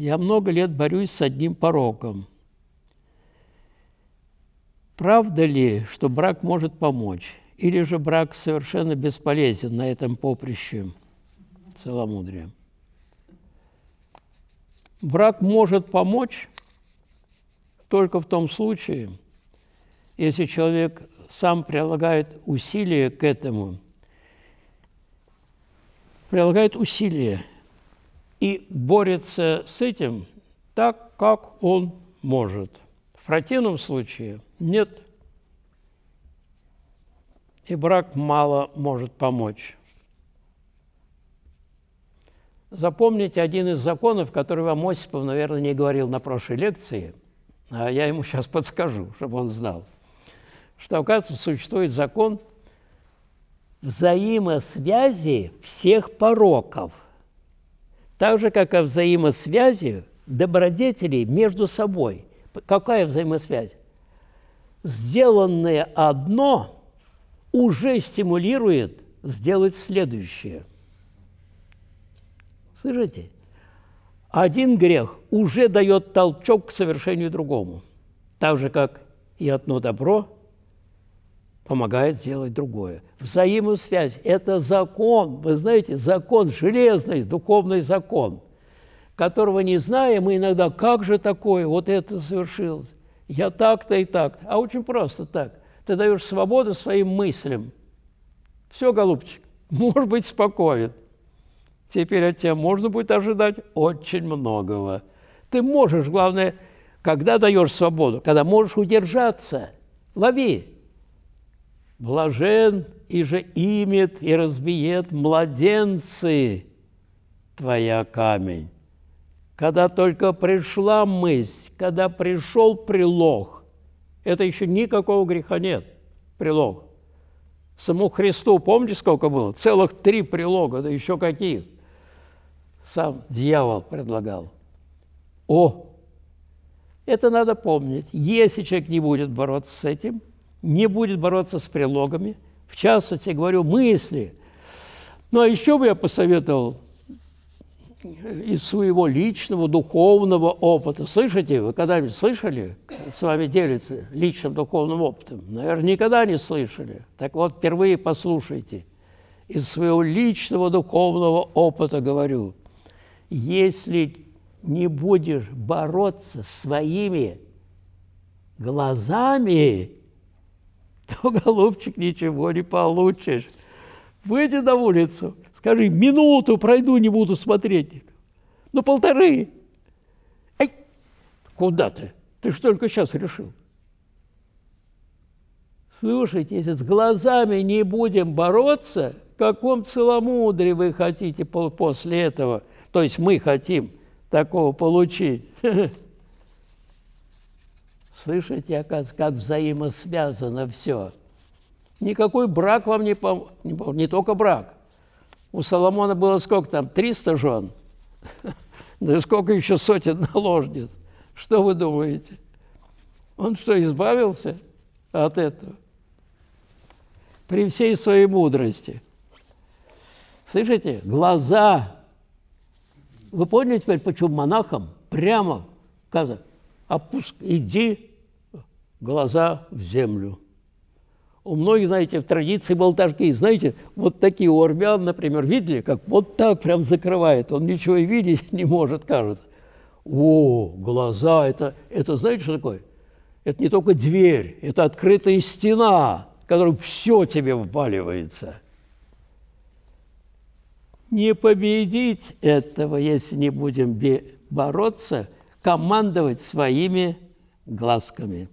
я много лет борюсь с одним пороком. Правда ли, что брак может помочь? Или же брак совершенно бесполезен на этом поприще целомудрия? Брак может помочь только в том случае, если человек сам прилагает усилия к этому, прилагает усилия и борется с этим так, как он может. В противном случае нет. И брак мало может помочь. Запомните один из законов, который вам Осипов, наверное, не говорил на прошлой лекции, а я ему сейчас подскажу, чтобы он знал, что, оказывается, существует закон взаимосвязи всех пороков – так же, как о взаимосвязи добродетелей между собой. Какая взаимосвязь? Сделанное одно уже стимулирует сделать следующее. Слышите? Один грех уже дает толчок к совершению другому. Так же, как и одно добро – помогает делать другое. Взаимосвязь – это закон, вы знаете, закон, железный духовный закон, которого не зная, мы иногда, как же такое, вот это совершилось, я так-то и так-то. А очень просто так. Ты даешь свободу своим мыслям. Все, голубчик, может быть спокоен. Теперь от тебя можно будет ожидать очень многого. Ты можешь, главное, когда даешь свободу, когда можешь удержаться, лови. Блажен и же имет и разбиет младенцы твоя камень. Когда только пришла мысль, когда пришел прилог, это еще никакого греха нет, прилог. Саму Христу, помните, сколько было? Целых три прилога, да еще каких. Сам дьявол предлагал. О, это надо помнить. Если человек не будет бороться с этим – не будет бороться с прилогами. В частности, говорю, мысли. Ну, а еще бы я посоветовал из своего личного духовного опыта. Слышите, вы когда-нибудь слышали, с вами делится личным духовным опытом? Наверное, никогда не слышали. Так вот, впервые послушайте. Из своего личного духовного опыта говорю, если не будешь бороться своими глазами, то, голубчик, ничего не получишь. Выйди на улицу, скажи, минуту пройду, не буду смотреть. Ну, полторы. Ай, куда ты? Ты же только сейчас решил. Слушайте, если с глазами не будем бороться, в каком целомудрии вы хотите после этого, то есть мы хотим такого получить? Слышите, как, как взаимосвязано все. Никакой брак вам не помог, не, пом не только брак. У Соломона было сколько там, 300 жен? Да и сколько еще сотен наложниц? Что вы думаете? Он что, избавился от этого? При всей своей мудрости. Слышите? Глаза. Вы поняли теперь, почему монахам прямо сказано, опуск, иди глаза в землю. У многих, знаете, в традиции был такие, знаете, вот такие у армян, например, видели, как вот так прям закрывает, он ничего и видеть не может, кажется. О, глаза, это, это знаете, что такое? Это не только дверь, это открытая стена, в которую все тебе вваливается. Не победить этого, если не будем бороться, командовать своими глазками.